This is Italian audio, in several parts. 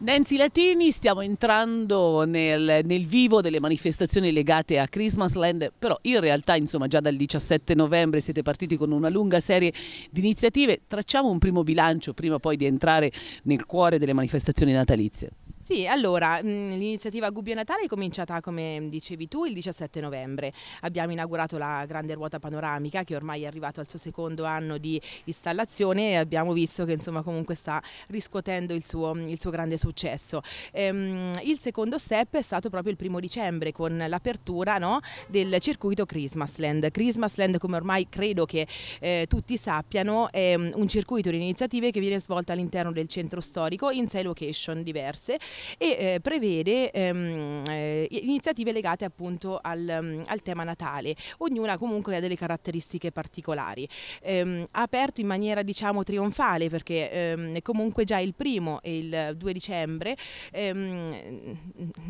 Nancy Latini, stiamo entrando nel, nel, vivo delle manifestazioni legate a Christmasland, però in realtà insomma, già dal 17 novembre siete partiti con una lunga serie di iniziative. Tracciamo un primo bilancio prima poi di entrare nel cuore delle manifestazioni natalizie. Sì, allora, mm, l'iniziativa Gubbio Natale è cominciata, come dicevi tu, il 17 novembre. Abbiamo inaugurato la grande ruota panoramica che ormai è arrivato al suo secondo anno di installazione e abbiamo visto che insomma comunque sta riscuotendo il suo, mm, il suo grande successo. Ehm, il secondo step è stato proprio il primo dicembre con l'apertura no, del circuito Christmasland. Christmasland, come ormai credo che eh, tutti sappiano, è mm, un circuito di iniziative che viene svolto all'interno del centro storico in sei location diverse e eh, prevede ehm, eh, iniziative legate appunto al, mm, al, tema natale, ognuna comunque ha delle caratteristiche particolari. Ehm, ha aperto in maniera diciamo trionfale perché ehm, comunque già il primo e il 2 dicembre, ehm,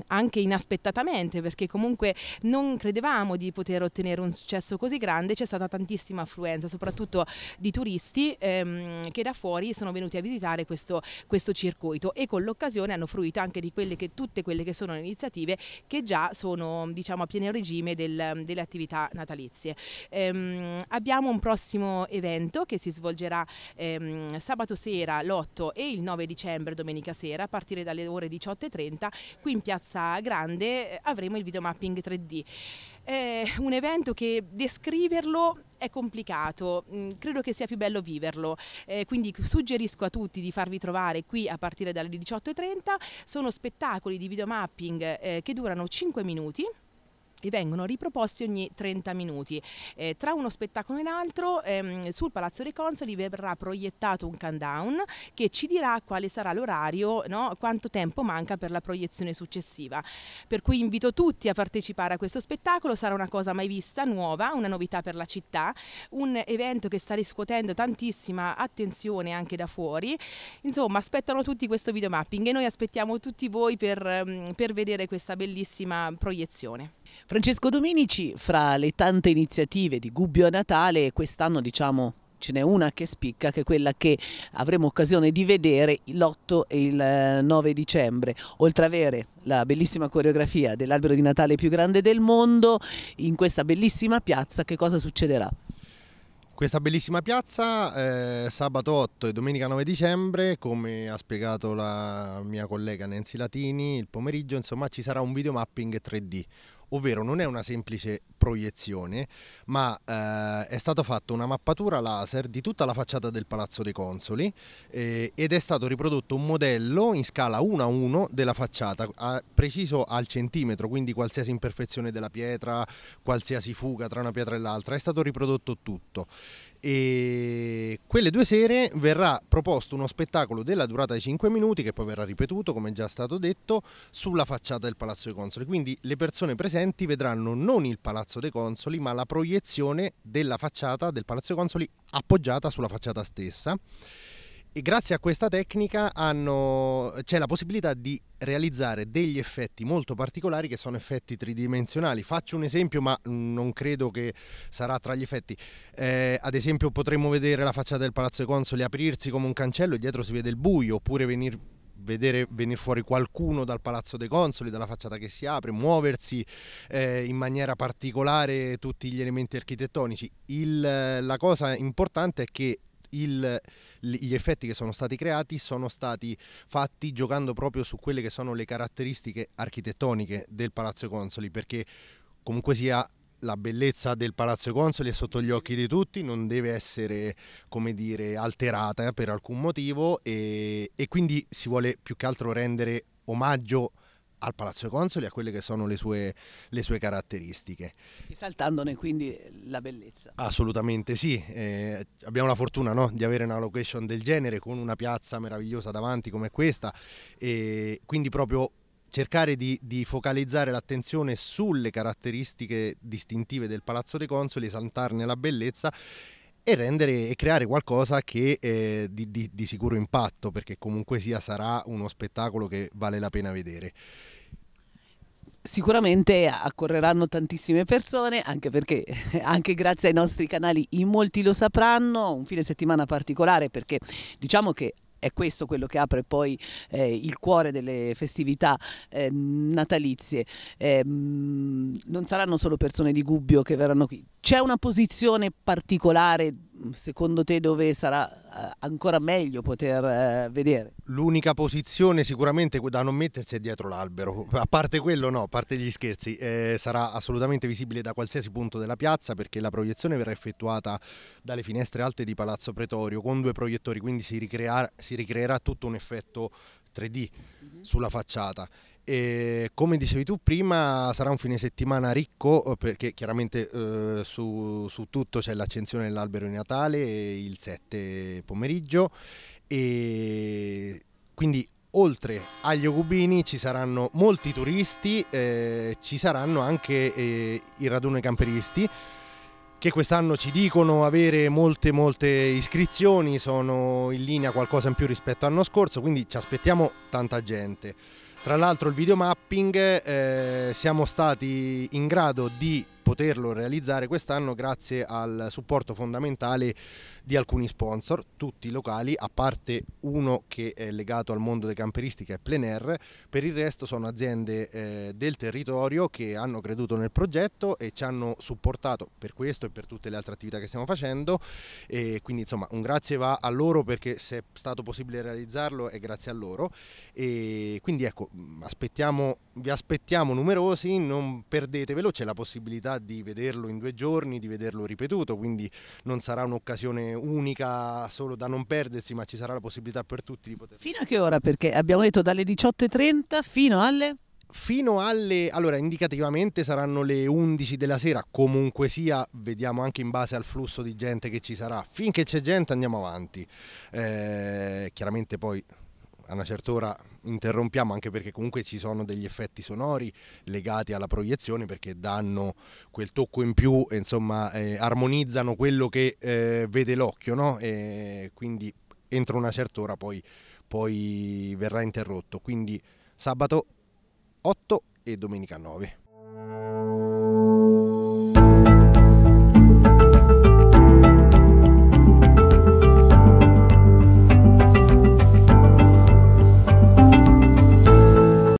anche inaspettatamente perché comunque non credevamo di poter ottenere un successo così grande, c'è stata tantissima affluenza, soprattutto di turisti ehm, che da fuori sono venuti a visitare questo, questo circuito e con l'occasione hanno fruito fruito anche di quelle che, tutte quelle che sono le iniziative che già sono diciamo, a pieno regime del, delle attività natalizie. Ehm, abbiamo un prossimo evento che si svolgerà ehm, sabato sera l'8 e il 9 dicembre, domenica sera, a partire dalle ore 18.30, qui in Piazza Grande eh, avremo il videomapping 3D. Eh, un evento che descriverlo è complicato, mm, credo che sia più bello viverlo, eh, quindi suggerisco a tutti di farvi trovare qui a partire dalle 18.30, sono spettacoli di videomapping eh, che durano 5 minuti e vengono riproposti ogni 30 minuti. Eh, tra uno spettacolo e l'altro ehm, sul Palazzo dei Consoli verrà proiettato un countdown che ci dirà quale sarà l'orario, no? quanto tempo manca per la proiezione successiva. Per cui invito tutti a partecipare a questo spettacolo, sarà una cosa mai vista, nuova, una novità per la città, un evento che sta riscuotendo tantissima attenzione anche da fuori. Insomma, aspettano tutti questo videomapping e noi aspettiamo tutti voi per, ehm, per vedere questa bellissima proiezione. Francesco Dominici, fra le tante iniziative di Gubbio a Natale, quest'anno diciamo ce n'è una che spicca, che è quella che avremo occasione di vedere l'8 e il 9 eh, dicembre. Oltre ad avere la bellissima coreografia dell'albero di Natale più grande del mondo, in questa bellissima piazza che cosa succederà? Questa bellissima piazza eh, sabato 8 e domenica 9 dicembre, come ha spiegato la mia collega Nancy Latini, il pomeriggio insomma, ci sarà un videomapping 3D, ovvero non è una semplice proiezione, ma eh, è stata fatta una mappatura laser di tutta la facciata del Palazzo dei Consoli eh, ed è stato riprodotto un modello in scala 1 a 1 della facciata, a, preciso al centimetro, quindi qualsiasi imperfezione della pietra, qualsiasi fuga tra una pietra e l'altra, è stato riprodotto tutto e quelle due sere verrà proposto uno spettacolo della durata di 5 minuti che poi verrà ripetuto come già stato detto sulla facciata del Palazzo dei Consoli quindi le persone presenti vedranno non il Palazzo dei Consoli ma la proiezione della facciata del Palazzo dei Consoli appoggiata sulla facciata stessa e grazie a questa tecnica hanno, c'è la possibilità di realizzare degli effetti molto particolari che sono effetti tridimensionali. Faccio un esempio, ma non credo che sarà tra gli effetti. Eh, ad esempio, potremmo vedere la facciata del Palazzo dei Consoli aprirsi come un cancello e dietro si vede il buio, oppure venir, vedere venire fuori qualcuno dal Palazzo dei Consoli, dalla facciata che si apre, muoversi eh, in maniera particolare tutti gli elementi architettonici. Il, la cosa importante è che il, gli effetti che sono stati creati sono stati fatti giocando proprio su quelle che sono le caratteristiche architettoniche del Palazzo Consoli, perché comunque sia la bellezza del Palazzo Consoli è sotto gli occhi di tutti, non deve essere come dire, alterata per alcun motivo e, e quindi si vuole più che altro rendere omaggio al Palazzo dei Consoli a quelle che sono le sue, le sue caratteristiche. Saltandone quindi la bellezza. Assolutamente sì, eh, abbiamo la fortuna no, di avere una location del genere con una piazza meravigliosa davanti come questa e quindi proprio cercare di, di focalizzare l'attenzione sulle caratteristiche distintive del Palazzo dei Consoli, saltarne la bellezza e, rendere, e creare qualcosa che eh, di, di, di sicuro impatto, perché comunque sia sarà uno spettacolo che vale la pena vedere sicuramente accorreranno tantissime persone, anche perché anche grazie ai nostri canali in molti lo sapranno, un fine settimana particolare perché diciamo che è questo quello che apre poi eh, il cuore delle festività eh, natalizie. Eh, non saranno solo persone di Gubbio che verranno qui. C'è una posizione particolare secondo te dove sarà eh, ancora meglio poter eh, vedere? L'unica posizione sicuramente da non mettersi è dietro l'albero, a parte quello no, a parte gli scherzi, eh, sarà assolutamente visibile da qualsiasi punto della piazza perché la proiezione verrà effettuata dalle finestre alte di Palazzo Pretorio con due proiettori, quindi si, ricrear- si ricreerà tutto un effetto 3D mhm. sulla facciata e come dicevi tu prima, sarà un fine settimana ricco eh, perché chiaramente eh, su, su, tutto c'è l'accensione dell'albero di Natale il 7 pomeriggio e quindi oltre agli Ogubini ci saranno molti turisti, eh, ci saranno anche eh, i raduno camperisti che quest'anno ci dicono avere molte molte iscrizioni, sono in linea qualcosa in più rispetto all'anno scorso, quindi ci aspettiamo tanta gente. Tra l'altro il videomapping eh, siamo stati in grado di poterlo realizzare quest'anno grazie al supporto fondamentale di alcuni sponsor, tutti locali, a parte uno che è legato al mondo dei camperisti che è Plein Air, per il resto sono aziende eh, del territorio che hanno creduto nel progetto e ci hanno supportato per questo e per tutte le altre attività che stiamo facendo e quindi insomma un grazie va a loro perché se è stato possibile realizzarlo è grazie a loro e quindi ecco aspettiamo, vi aspettiamo numerosi, non perdetevelo, c'è la possibilità di vederlo in due giorni, di vederlo ripetuto, quindi non sarà un'occasione unica solo da non perdersi, ma ci sarà la possibilità per tutti di poter... Fino a che ora? Perché abbiamo detto dalle 18.30 fino alle fino alle allora indicativamente saranno le 11 della sera comunque sia vediamo anche in base al flusso di gente che ci sarà finché c'è gente andiamo avanti eh, chiaramente poi a una certa ora interrompiamo anche perché comunque ci sono degli effetti sonori legati alla proiezione perché danno quel tocco in più, insomma eh, armonizzano quello che eh, vede l'occhio, no? E quindi entro una certa ora poi, poi verrà interrotto. Quindi sabato 8 e domenica 9.